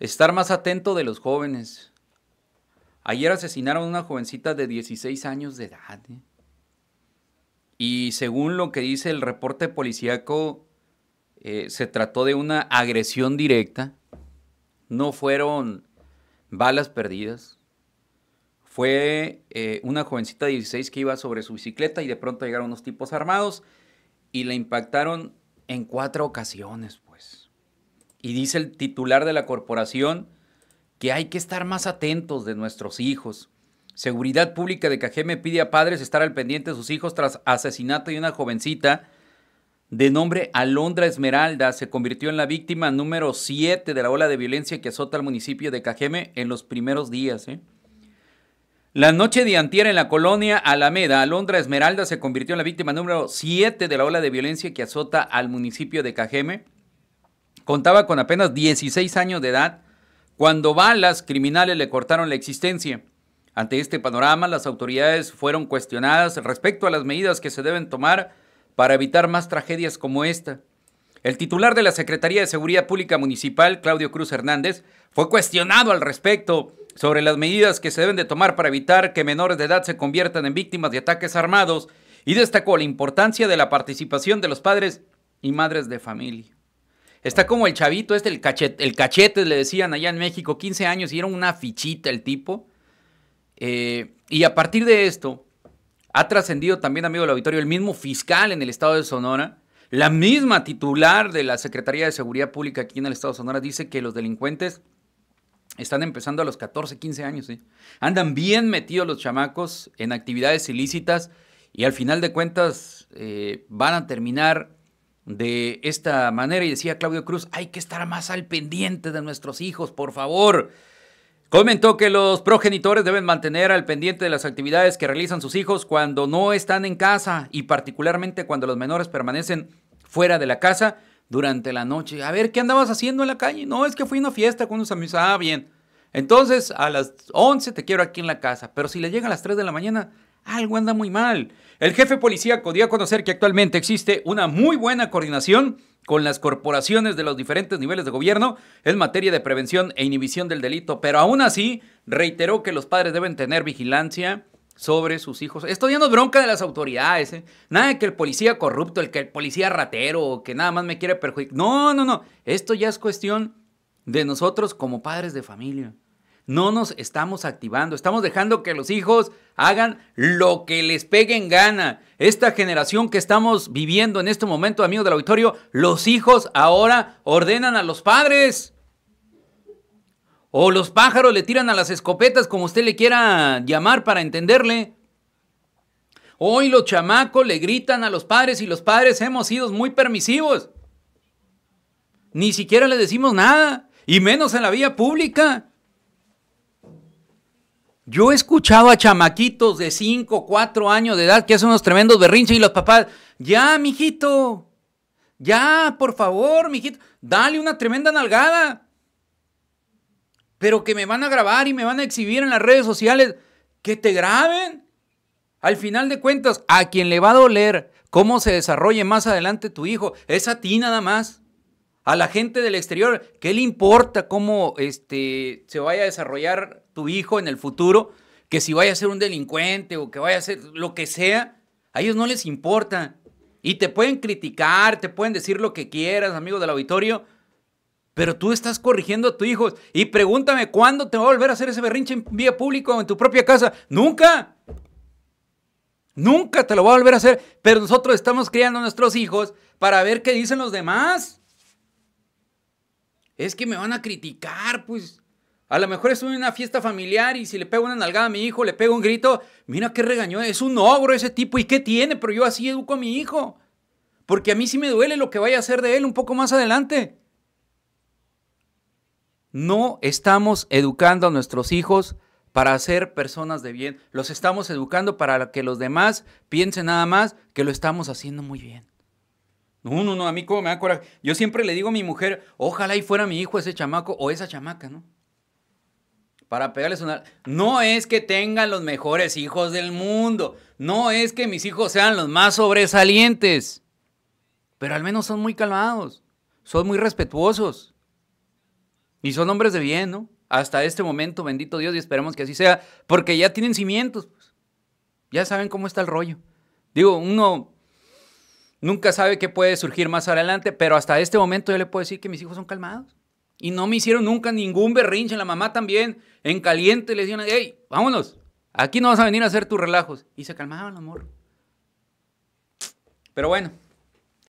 Estar más atento de los jóvenes. Ayer asesinaron a una jovencita de 16 años de edad. ¿eh? Y según lo que dice el reporte policíaco, eh, se trató de una agresión directa. No fueron balas perdidas. Fue eh, una jovencita de 16 que iba sobre su bicicleta y de pronto llegaron unos tipos armados y la impactaron en cuatro ocasiones. Y dice el titular de la corporación que hay que estar más atentos de nuestros hijos. Seguridad Pública de Cajeme pide a padres estar al pendiente de sus hijos tras asesinato de una jovencita de nombre Alondra Esmeralda. Se convirtió en la víctima número 7 de la ola de violencia que azota al municipio de Cajeme en los primeros días. ¿eh? La noche de antier en la colonia Alameda, Alondra Esmeralda se convirtió en la víctima número 7 de la ola de violencia que azota al municipio de Cajeme contaba con apenas 16 años de edad cuando balas criminales le cortaron la existencia. Ante este panorama, las autoridades fueron cuestionadas respecto a las medidas que se deben tomar para evitar más tragedias como esta. El titular de la Secretaría de Seguridad Pública Municipal, Claudio Cruz Hernández, fue cuestionado al respecto sobre las medidas que se deben de tomar para evitar que menores de edad se conviertan en víctimas de ataques armados y destacó la importancia de la participación de los padres y madres de familia. Está como el chavito este, el cachete, el cachete le decían allá en México, 15 años, y era una fichita el tipo. Eh, y a partir de esto, ha trascendido también, amigo del auditorio, el mismo fiscal en el estado de Sonora, la misma titular de la Secretaría de Seguridad Pública aquí en el estado de Sonora, dice que los delincuentes están empezando a los 14, 15 años. Andan bien metidos los chamacos en actividades ilícitas y al final de cuentas eh, van a terminar de esta manera. Y decía Claudio Cruz, hay que estar más al pendiente de nuestros hijos, por favor. Comentó que los progenitores deben mantener al pendiente de las actividades que realizan sus hijos cuando no están en casa y particularmente cuando los menores permanecen fuera de la casa durante la noche. A ver, ¿qué andabas haciendo en la calle? No, es que fui a una fiesta con unos amigos. Ah, bien. Entonces, a las 11 te quiero aquí en la casa, pero si le llega a las 3 de la mañana, algo anda muy mal. El jefe policía dio a conocer que actualmente existe una muy buena coordinación con las corporaciones de los diferentes niveles de gobierno en materia de prevención e inhibición del delito, pero aún así reiteró que los padres deben tener vigilancia sobre sus hijos. Esto ya no bronca de las autoridades, ¿eh? nada de que el policía corrupto, el que el policía ratero, o que nada más me quiere perjudicar. No, no, no, esto ya es cuestión de nosotros como padres de familia. No nos estamos activando, estamos dejando que los hijos hagan lo que les peguen gana. Esta generación que estamos viviendo en este momento, amigos del auditorio, los hijos ahora ordenan a los padres. O los pájaros le tiran a las escopetas, como usted le quiera llamar para entenderle. Hoy los chamacos le gritan a los padres y los padres hemos sido muy permisivos. Ni siquiera le decimos nada, y menos en la vía pública. Yo he escuchado a chamaquitos de 5, 4 años de edad que hacen unos tremendos berrinches y los papás, ya, mijito, ya, por favor, mijito, dale una tremenda nalgada. Pero que me van a grabar y me van a exhibir en las redes sociales, que te graben. Al final de cuentas, a quien le va a doler cómo se desarrolle más adelante tu hijo, es a ti nada más. A la gente del exterior, ¿qué le importa cómo este, se vaya a desarrollar tu hijo en el futuro, que si vaya a ser un delincuente o que vaya a ser lo que sea, a ellos no les importa. Y te pueden criticar, te pueden decir lo que quieras, amigos del auditorio, pero tú estás corrigiendo a tu hijo. Y pregúntame, ¿cuándo te va a volver a hacer ese berrinche en vía pública o en tu propia casa? Nunca. Nunca te lo va a volver a hacer. Pero nosotros estamos criando a nuestros hijos para ver qué dicen los demás. Es que me van a criticar, pues. A lo mejor estuve en una fiesta familiar y si le pego una nalgada a mi hijo, le pego un grito, mira qué regañó, es un ogro ese tipo y qué tiene, pero yo así educo a mi hijo. Porque a mí sí me duele lo que vaya a hacer de él un poco más adelante. No estamos educando a nuestros hijos para ser personas de bien. Los estamos educando para que los demás piensen nada más que lo estamos haciendo muy bien. No, no, no, a mí cómo me da coraje. Yo siempre le digo a mi mujer, ojalá y fuera mi hijo ese chamaco o esa chamaca, ¿no? para pegarles una... No es que tengan los mejores hijos del mundo, no es que mis hijos sean los más sobresalientes, pero al menos son muy calmados, son muy respetuosos y son hombres de bien, ¿no? Hasta este momento, bendito Dios, y esperemos que así sea, porque ya tienen cimientos, pues. ya saben cómo está el rollo. Digo, uno nunca sabe qué puede surgir más adelante, pero hasta este momento yo le puedo decir que mis hijos son calmados. Y no me hicieron nunca ningún berrinche. La mamá también, en caliente, le decían, hey, vámonos, aquí no vas a venir a hacer tus relajos. Y se calmaban, amor. Pero bueno,